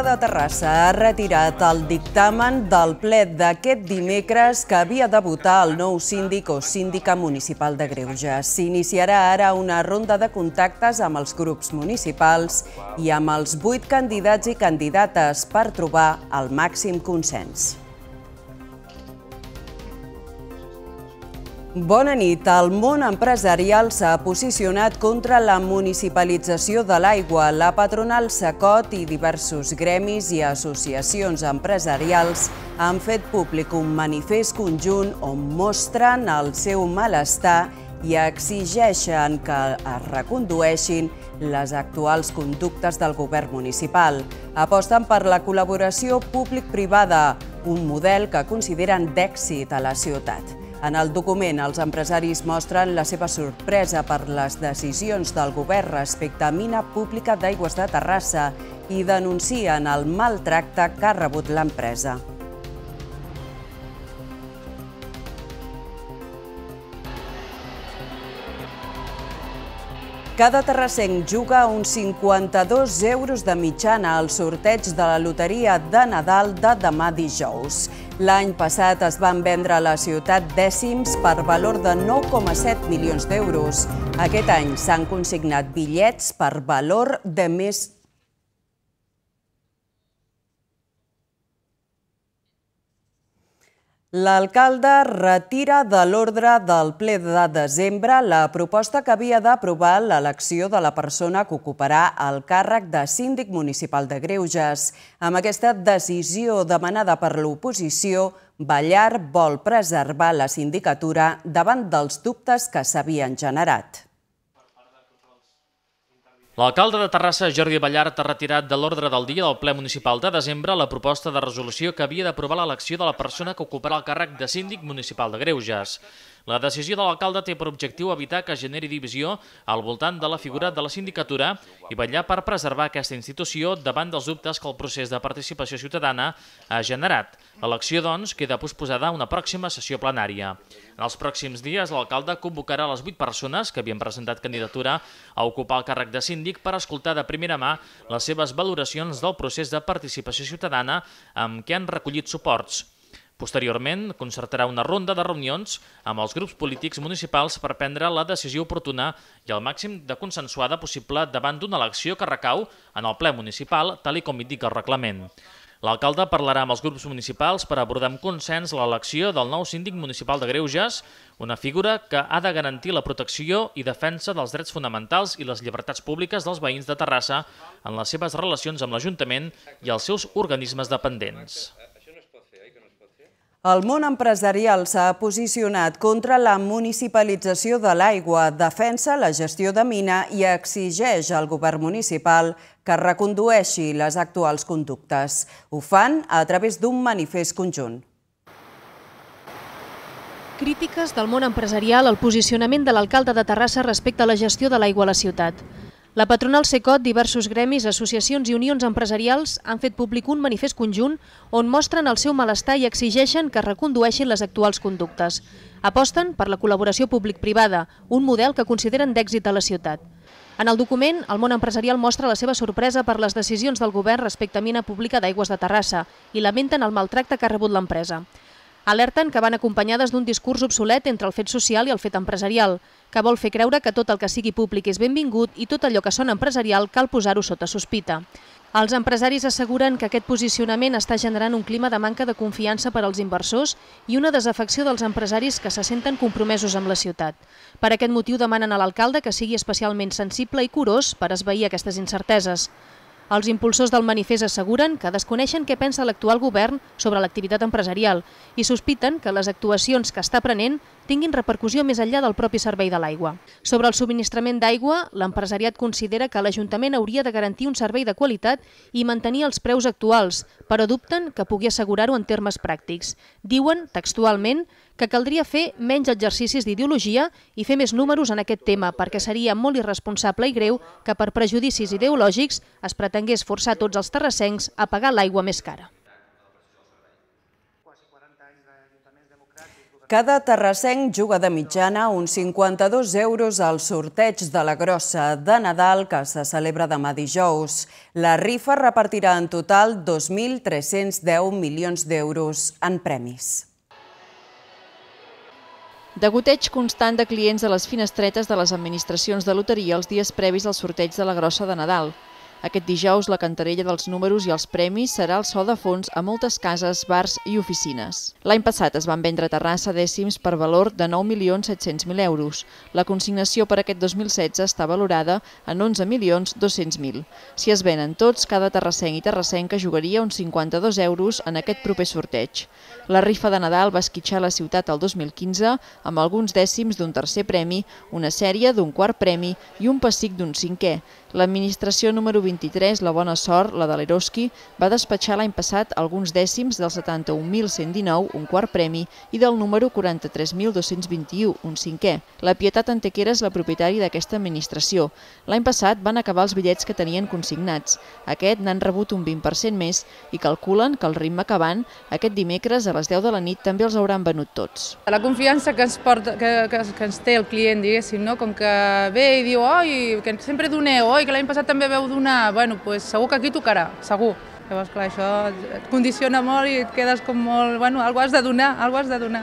l'alcalde de Terrassa ha retirat el dictamen del ple d'aquest dimecres que havia de votar el nou síndic o síndica municipal de Greuges. S'iniciarà ara una ronda de contactes amb els grups municipals i amb els vuit candidats i candidates per trobar el màxim consens. Bona nit. El món empresarial s'ha posicionat contra la municipalització de l'aigua. La patronal SACOT i diversos gremis i associacions empresarials han fet públic un manifest conjunt on mostren el seu malestar i exigeixen que es recondueixin les actuals conductes del govern municipal. Aposten per la col·laboració públic-privada, un model que consideren d'èxit a la ciutat. En el document, els empresaris mostren la seva sorpresa per les decisions del govern respecte a mina pública d'aigües de Terrassa i denuncien el maltracte que ha rebut l'empresa. Cada terrassenc juga uns 52 euros de mitjana al sorteig de la loteria de Nadal de demà dijous. L'any passat es van vendre a la ciutat dècims per valor de 9,7 milions d'euros. Aquest any s'han consignat bitllets per valor de més L'alcalde retira de l'ordre del ple de desembre la proposta que havia d'aprovar l'elecció de la persona que ocuparà el càrrec de síndic municipal de Greuges. Amb aquesta decisió demanada per l'oposició, Ballar vol preservar la sindicatura davant dels dubtes que s'havien generat. L'alcalde de Terrassa, Jordi Ballart, ha retirat de l'ordre del dia del ple municipal de desembre la proposta de resolució que havia d'aprovar l'elecció de la persona que ocuparà el càrrec de síndic municipal de Greuges. La decisió de l'alcalde té per objectiu evitar que generi divisió al voltant de la figura de la sindicatura i vetllar per preservar aquesta institució davant dels dubtes que el procés de participació ciutadana ha generat. L'elecció, doncs, queda posposada a una pròxima sessió plenària. En els pròxims dies, l'alcalde convocarà les 8 persones que havien presentat candidatura a ocupar el càrrec de síndic per escoltar de primera mà les seves valoracions del procés de participació ciutadana amb què han recollit suports. Posteriorment, concertarà una ronda de reunions amb els grups polítics municipals per prendre la decisió oportuna i el màxim de consensuada possible davant d'una elecció que recau en el ple municipal, tal i com indica el reglament. L'alcalde parlarà amb els grups municipals per abordar amb consens l'elecció del nou síndic municipal de Greuges, una figura que ha de garantir la protecció i defensa dels drets fonamentals i les llibertats públiques dels veïns de Terrassa en les seves relacions amb l'Ajuntament i els seus organismes dependents. El món empresarial s'ha posicionat contra la municipalització de l'aigua, defensa la gestió de mina i exigeix al govern municipal que recondueixi les actuals conductes. Ho fan a través d'un manifest conjunt. Crítiques del món empresarial al posicionament de l'alcalde de Terrassa respecte a la gestió de l'aigua a la ciutat. La patronal SECOT, diversos gremis, associacions i unions empresarials han fet públic un manifest conjunt on mostren el seu malestar i exigeixen que recondueixin les actuals conductes. Aposten per la col·laboració públic-privada, un model que consideren d'èxit a la ciutat. En el document, el món empresarial mostra la seva sorpresa per les decisions del govern respecte a mina pública d'aigües de Terrassa i lamenten el maltracte que ha rebut l'empresa. Alerten que van acompanyades d'un discurs obsolet entre el fet social i el fet empresarial, que vol fer creure que tot el que sigui públic és benvingut i tot allò que sona empresarial cal posar-ho sota sospita. Els empresaris asseguren que aquest posicionament està generant un clima de manca de confiança per als inversors i una desafecció dels empresaris que se senten compromesos amb la ciutat. Per aquest motiu demanen a l'alcalde que sigui especialment sensible i curós per esveir aquestes incerteses. Els impulsors del manifest asseguren que desconeixen què pensa l'actual govern sobre l'activitat empresarial i sospiten que les actuacions que està prenent tinguin repercussió més enllà del propi servei de l'aigua. Sobre el subministrament d'aigua, l'empresariat considera que l'Ajuntament hauria de garantir un servei de qualitat i mantenir els preus actuals, però dubten que pugui assegurar-ho en termes pràctics. Diuen, textualment, que caldria fer menys exercicis d'ideologia i fer més números en aquest tema, perquè seria molt irresponsable i greu que per prejudicis ideològics es pretengués forçar tots els terrassencs a pagar l'aigua més cara. Cada terrassenc juga de mitjana uns 52 euros al sorteig de la grossa de Nadal que se celebra demà dijous. La rifa repartirà en total 2.310 milions d'euros en premis de goteig constant de clients a les finestretes de les administracions de loteria els dies previs al sorteig de la grossa de Nadal, aquest dijous, la cantarella dels números i els premis serà el so de fons a moltes cases, bars i oficines. L'any passat es van vendre a Terrassa dècims per valor de 9.700.000 euros. La consignació per aquest 2016 està valorada en 11.200.000. Si es venen tots, cada terrassenc i terrassenca jugaria uns 52 euros en aquest proper sorteig. La rifa de Nadal va esquitxar la ciutat el 2015 amb alguns dècims d'un tercer premi, una sèrie d'un quart premi i un pessic d'un cinquè, L'administració número 23, la Bona Sort, la de l'Eroski, va despatxar l'any passat alguns dècims del 71.119, un quart premi, i del número 43.221, un cinquè. La Pietat Antequera és la propietària d'aquesta administració. L'any passat van acabar els bitllets que tenien consignats. Aquest n'han rebut un 20% més i calculen que el ritme que van, aquest dimecres a les 10 de la nit també els hauran venut tots. La confiança que ens, porta, que, que, que ens té el client, diguéssim, no? com que ve i diu, oi, que sempre doneu, oi, i que l'any passat també veu donar, bueno, pues, segur que aquí tocarà, segur. Llavors, clar, això et condiciona molt i et quedes com molt... Bueno, algo has de donar, algo has de donar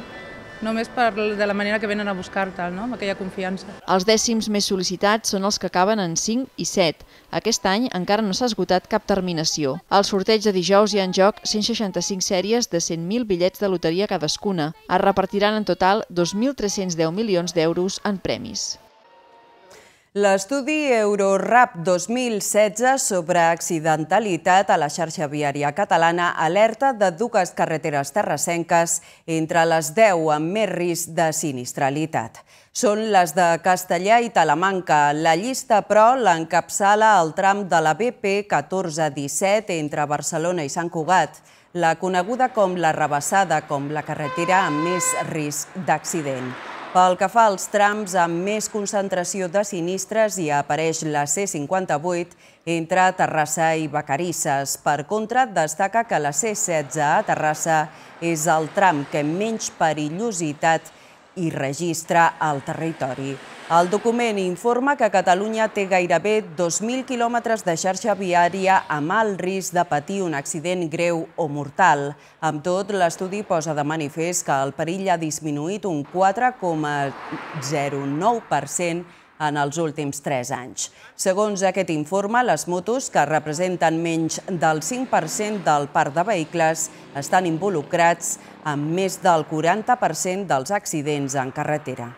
només per de la manera que venen a buscar-te, no? amb aquella confiança. Els dècims més sol·licitats són els que acaben en 5 i 7. Aquest any encara no s'ha esgotat cap terminació. Al sorteig de dijous hi ha en joc 165 sèries de 100.000 bitllets de loteria cadascuna. Es repartiran en total 2.310 milions d'euros en premis. L'estudi Eurorap 2016 sobre accidentalitat a la xarxa viària catalana alerta de dues carreteres terrassenques entre les 10 amb més risc de sinistralitat. Són les de Castellà i Talamanca. La llista, però, l'encapçala el tram de la BP 1417 entre Barcelona i Sant Cugat, la coneguda com la Rebassada, com la carretera amb més risc d'accident. Pel que fa als trams amb més concentració de sinistres hi apareix la C58 entre Terrassa i Becarisses. Per contra, destaca que la C16 a Terrassa és el tram que menys perillositat i registra al territori. El document informa que Catalunya té gairebé 2.000 quilòmetres de xarxa viària amb alt risc de patir un accident greu o mortal. Amb tot, l'estudi posa de manifest que el perill ha disminuït un 4,09% en els últims 3 anys. Segons aquest informe, les motos, que representen menys del 5% del parc de vehicles, estan involucrats en més del 40% dels accidents en carretera.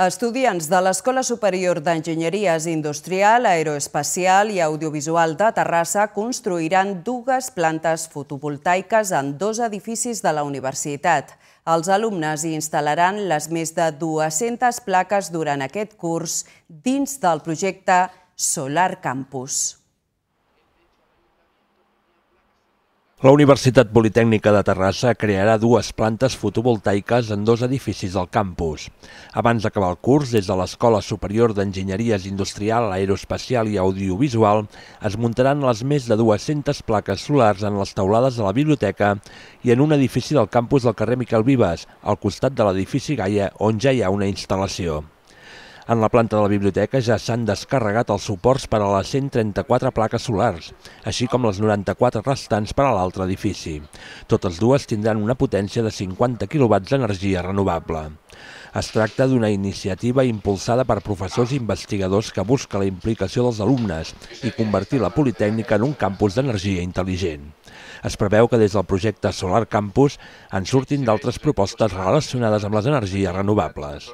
Estudiants de l'Escola Superior d'Enginyeries Industrial, Aeroespacial i Audiovisual de Terrassa construiran dues plantes fotovoltaiques en dos edificis de la universitat. Els alumnes hi instal·laran les més de 200 plaques durant aquest curs dins del projecte Solar Campus. La Universitat Politècnica de Terrassa crearà dues plantes fotovoltaiques en dos edificis del campus. Abans d'acabar el curs, des de l'Escola Superior d'Enginyeries Industrial, Aeroespacial i Audiovisual, es muntaran les més de 200 plaques solars en les taulades de la biblioteca i en un edifici del campus del carrer Miquel Vives, al costat de l'edifici Gaia, on ja hi ha una instal·lació. En la planta de la biblioteca ja s'han descarregat els suports per a les 134 plaques solars, així com les 94 restants per a l'altre edifici. Totes dues tindran una potència de 50 kW d'energia renovable. Es tracta d'una iniciativa impulsada per professors i investigadors que busca la implicació dels alumnes i convertir la Politècnica en un campus d'energia intel·ligent. Es preveu que des del projecte Solar Campus en surtin d'altres propostes relacionades amb les energies renovables.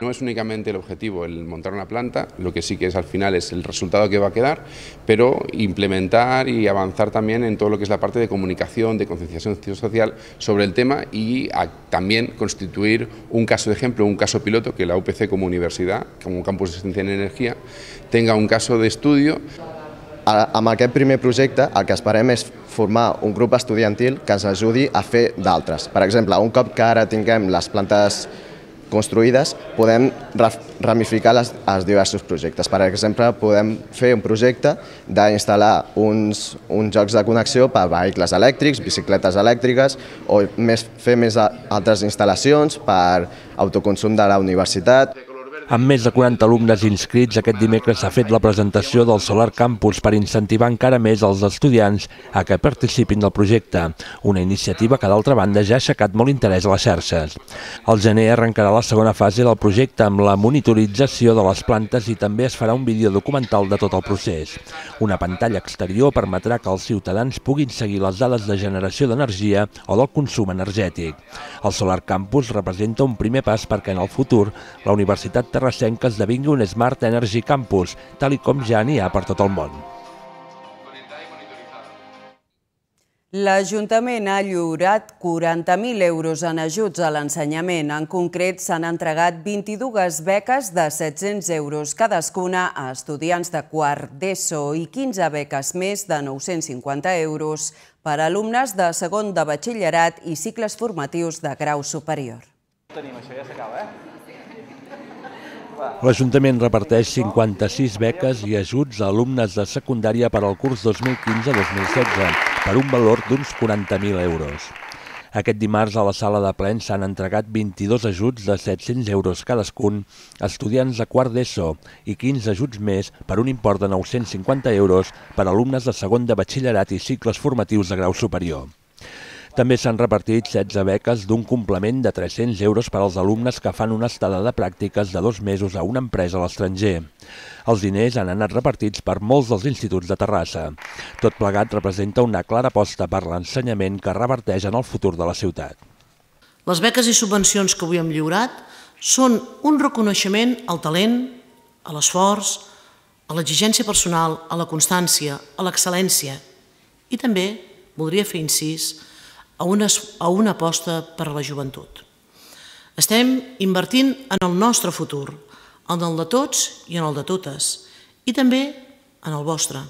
No es únicamente el objetivo el montar una planta, lo que sí que es al final es el resultado que va a quedar, pero implementar y avanzar también en todo lo que es la parte de comunicación, de concienciación social sobre el tema y también constituir un caso de ejemplo, un caso piloto que la UPC como universidad, como campus de ciencia en Energía, tenga un caso de estudio. Amb el primer proyecto, a que esperem es formar un grupo estudiantil que ens ajudi a fer d'altres. ejemplo exemple, un cop que ara tinguem les plantes construïdes podem ramificar les, els diversos projectes. Per exemple, podem fer un projecte d'instal·lar uns, uns jocs de connexió per vehicles elèctrics, bicicletes elèctriques, o més, fer més altres instal·lacions per autoconsum de la universitat. Amb més de 40 alumnes inscrits, aquest dimecres s'ha fet la presentació del Solar Campus per incentivar encara més els estudiants a que participin del projecte, una iniciativa que d'altra banda ja ha aixecat molt interès a les xarxes. El gener arrencarà la segona fase del projecte amb la monitorització de les plantes i també es farà un vídeo documental de tot el procés. Una pantalla exterior permetrà que els ciutadans puguin seguir les dades de generació d'energia o del consum energètic. El Solar Campus representa un primer pas perquè en el futur la Universitat Terrassa terrassenc que esdevingui un Smart Energy Campus, tal i com ja n'hi ha per tot el món. L'Ajuntament ha lliurat 40.000 euros en ajuts a l'ensenyament. En concret, s'han entregat 22 beques de 700 euros cadascuna a estudiants de quart d'ESO i 15 beques més de 950 euros per a alumnes de segon de batxillerat i cicles formatius de grau superior. tenim, això ja s'acaba, eh? L'Ajuntament reparteix 56 beques i ajuts a alumnes de secundària per al curs 2015-2016 per un valor d'uns 40.000 euros. Aquest dimarts a la sala de plens s'han entregat 22 ajuts de 700 euros cadascun a estudiants de quart d'ESO i 15 ajuts més per un import de 950 euros per alumnes de segon de batxillerat i cicles formatius de grau superior. També s'han repartit 16 beques d'un complement de 300 euros per als alumnes que fan una estada de pràctiques de dos mesos a una empresa a l'estranger. Els diners han anat repartits per molts dels instituts de Terrassa. Tot plegat representa una clara aposta per l'ensenyament que reverteix en el futur de la ciutat. Les beques i subvencions que avui hem lliurat són un reconeixement al talent, a l'esforç, a l'exigència personal, a la constància, a l'excel·lència i també, voldria fer incís, a una, a una aposta per a la joventut. Estem invertint en el nostre futur, en el de tots i en el de totes, i també en el vostre.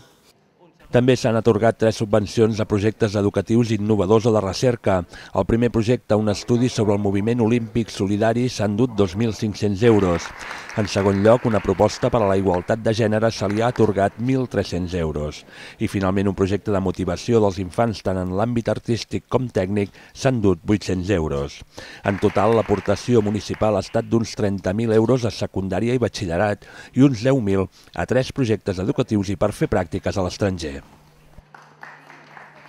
També s'han atorgat tres subvencions a projectes educatius innovadors o de recerca. El primer projecte, un estudi sobre el moviment olímpic solidari, s'han dut 2.500 euros. En segon lloc, una proposta per a la igualtat de gènere se li ha atorgat 1.300 euros. I finalment, un projecte de motivació dels infants tant en l'àmbit artístic com tècnic s'han dut 800 euros. En total, l'aportació municipal ha estat d'uns 30.000 euros a secundària i batxillerat i uns 10.000 a tres projectes educatius i per fer pràctiques a l'estranger.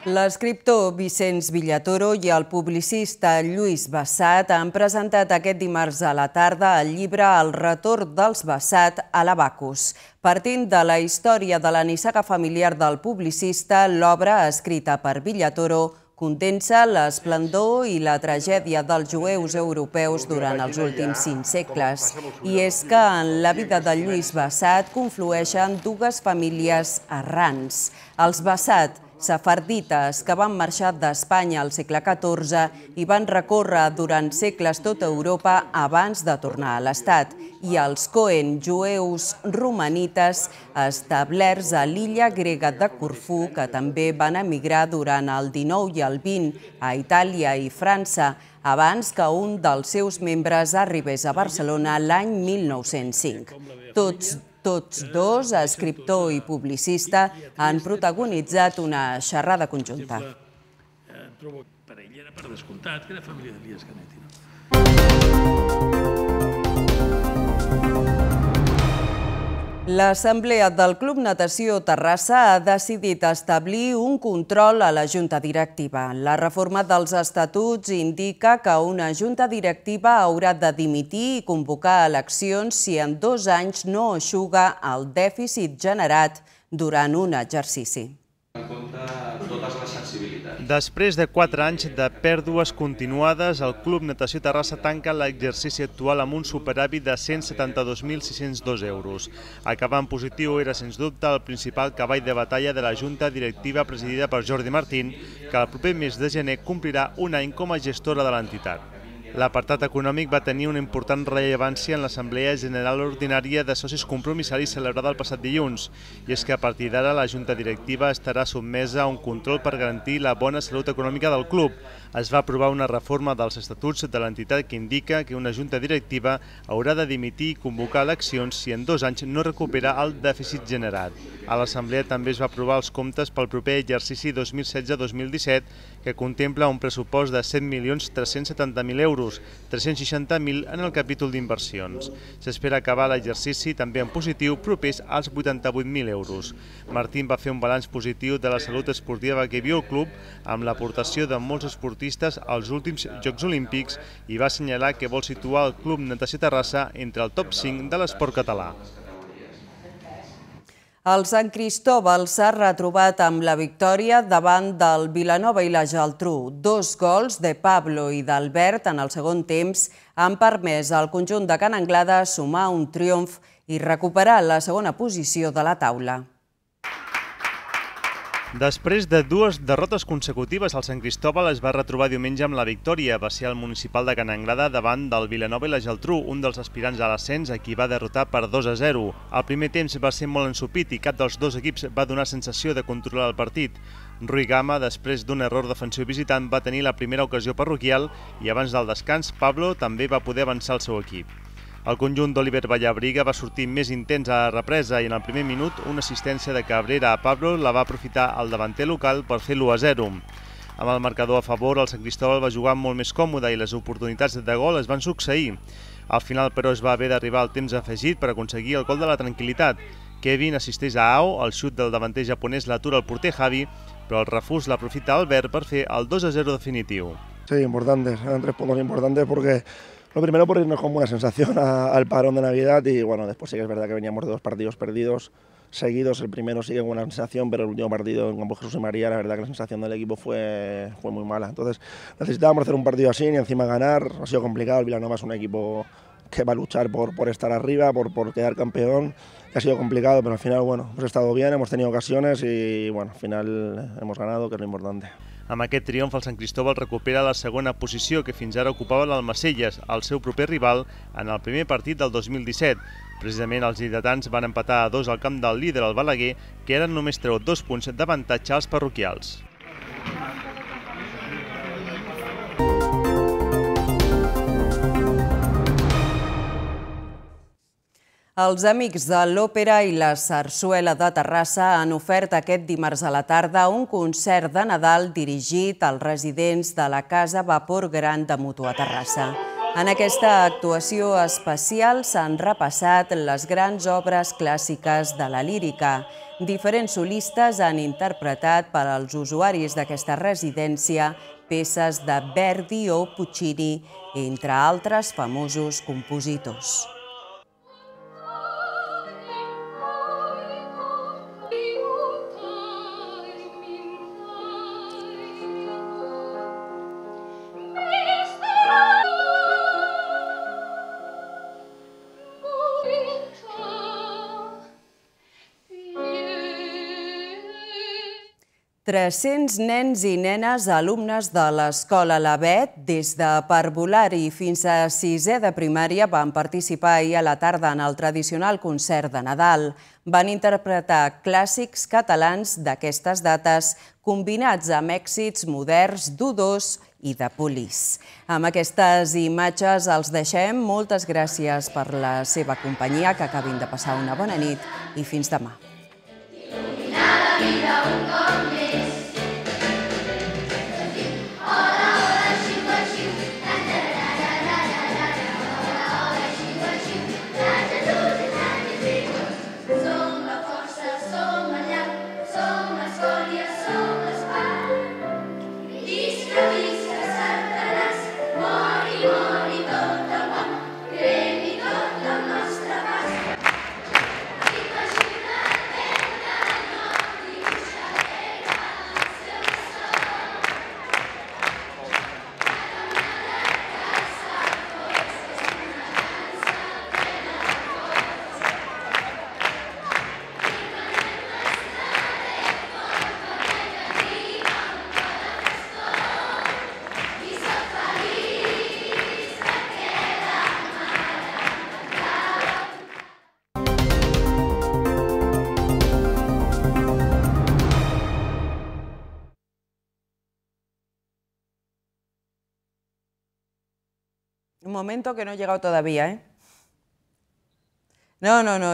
L'escriptor Vicenç Villatoro i el publicista Lluís Bassat han presentat aquest dimarts a la tarda el llibre El retorn dels Bassat a l'Abacus. Partint de la història de la nissaga familiar del publicista, l'obra escrita per Villatoro condensa l'esplendor i la tragèdia dels jueus europeus durant els últims cinc segles. I és que en la vida de Lluís Bassat conflueixen dues famílies errants. Els Bassat, sefardites que van marxar d'Espanya al segle XIV i van recórrer durant segles tota Europa abans de tornar a l'Estat, i els Cohen jueus romanites establerts a l'illa grega de Corfú, que també van emigrar durant el XIX i el XX a Itàlia i França, abans que un dels seus membres arribés a Barcelona l'any 1905. Tots tots dos, escriptor i publicista, han protagonitzat una xerrada conjunta. Eh, per ell era per descomptat, que era família d'Elias Canetti. No? L'Assemblea del Club Natació Terrassa ha decidit establir un control a la Junta Directiva. La reforma dels estatuts indica que una Junta Directiva haurà de dimitir i convocar eleccions si en dos anys no aixuga el dèficit generat durant un exercici. En compte millores la sensibilitat. Després de 4 anys de pèrdues continuades, el Club Natació Terrassa tanca l'exercici actual amb un superàvit de 172.602 euros. Acabar en positiu era, sens dubte, el principal cavall de batalla de la Junta Directiva presidida per Jordi Martín, que el proper mes de gener complirà un any com a gestora de l'entitat. L'apartat econòmic va tenir una important rellevància en l'Assemblea General Ordinària de Socis Compromissaris celebrada el passat dilluns, i és que a partir d'ara la Junta Directiva estarà sotmesa a un control per garantir la bona salut econòmica del club, es va aprovar una reforma dels estatuts de l'entitat que indica que una junta directiva haurà de dimitir i convocar eleccions si en dos anys no recupera el dèficit generat. A l'Assemblea també es va aprovar els comptes pel proper exercici 2016-2017, que contempla un pressupost de 7.370.000 euros, 360.000 en el capítol d'inversions. S'espera acabar l'exercici també en positiu propers als 88.000 euros. Martín va fer un balanç positiu de la salut esportiva que viu el club amb l'aportació de molts esportius esportistes als últims Jocs Olímpics i va assenyalar que vol situar el Club Natació Terrassa entre el top 5 de l'esport català. El Sant Cristóbal s'ha retrobat amb la victòria davant del Vilanova i la Geltrú. Dos gols de Pablo i d'Albert en el segon temps han permès al conjunt de Can Anglada sumar un triomf i recuperar la segona posició de la taula. Després de dues derrotes consecutives, el Sant Cristòbal es va retrobar diumenge amb la victòria. Va ser el municipal de Canangrada davant del Vilanova i la Geltrú, un dels aspirants a l'ascens, a qui va derrotar per 2 a 0. El primer temps va ser molt ensupit i cap dels dos equips va donar sensació de controlar el partit. Rui Gama, després d'un error defensiu visitant, va tenir la primera ocasió parroquial i abans del descans, Pablo també va poder avançar el seu equip. El conjunt d'Oliver Vallabriga va sortir més intens a la represa i en el primer minut una assistència de Cabrera a Pablo la va aprofitar el davanter local per fer l'1 a 0. Amb el marcador a favor, el Sant Cristóbal va jugar molt més còmode i les oportunitats de gol es van succeir. Al final, però, es va haver d'arribar al temps afegit per aconseguir el gol de la tranquil·litat. Kevin assisteix a Ao, el xut del davanter japonès l'atura el porter Javi, però el refús l'aprofita Albert per fer el 2-0 definitiu. Sí, importantes, eran tres puntos importantes porque Lo primero por irnos con buena sensación al parón de Navidad y bueno, después sí que es verdad que veníamos de dos partidos perdidos seguidos. El primero sigue con buena sensación, pero el último partido en Campo Jesús y María, la verdad que la sensación del equipo fue, fue muy mala. Entonces necesitábamos hacer un partido así y encima ganar. Ha sido complicado, el nomás es un equipo que va a luchar por, por estar arriba, por, por quedar campeón. ha sido complicado, pero al final, bueno, hemos estado bien, hemos tenido ocasiones y, bueno, al final hemos ganado, que es lo importante. Amb aquest triomf, el Sant Cristóbal recupera la segona posició que fins ara ocupava l'Almacelles, el seu proper rival, en el primer partit del 2017. Precisament els lleidatans van empatar a dos al camp del líder, el Balaguer, que eren només treu dos punts d'avantatge als parroquials. Els Amics de l'Òpera i la Sarsuela de Terrassa han ofert aquest dimarts a la tarda un concert de Nadal dirigit als residents de la Casa Vapor Gran de Mutua Terrassa. En aquesta actuació especial s'han repassat les grans obres clàssiques de la lírica. Diferents solistes han interpretat per als usuaris d'aquesta residència peces de Verdi o Puccini, entre altres famosos compositors. 300 nens i nenes alumnes de l'escola Labet, des de parvulari fins a sisè de primària, van participar ahir a la tarda en el tradicional concert de Nadal. Van interpretar clàssics catalans d'aquestes dates, combinats amb èxits moderns dudors i de Polis. Amb aquestes imatges els deixem. Moltes gràcies per la seva companyia, que acabin de passar una bona nit i fins demà. Il·luminada vida un cop momento que no he llegado todavía, ¿eh? No, no, no.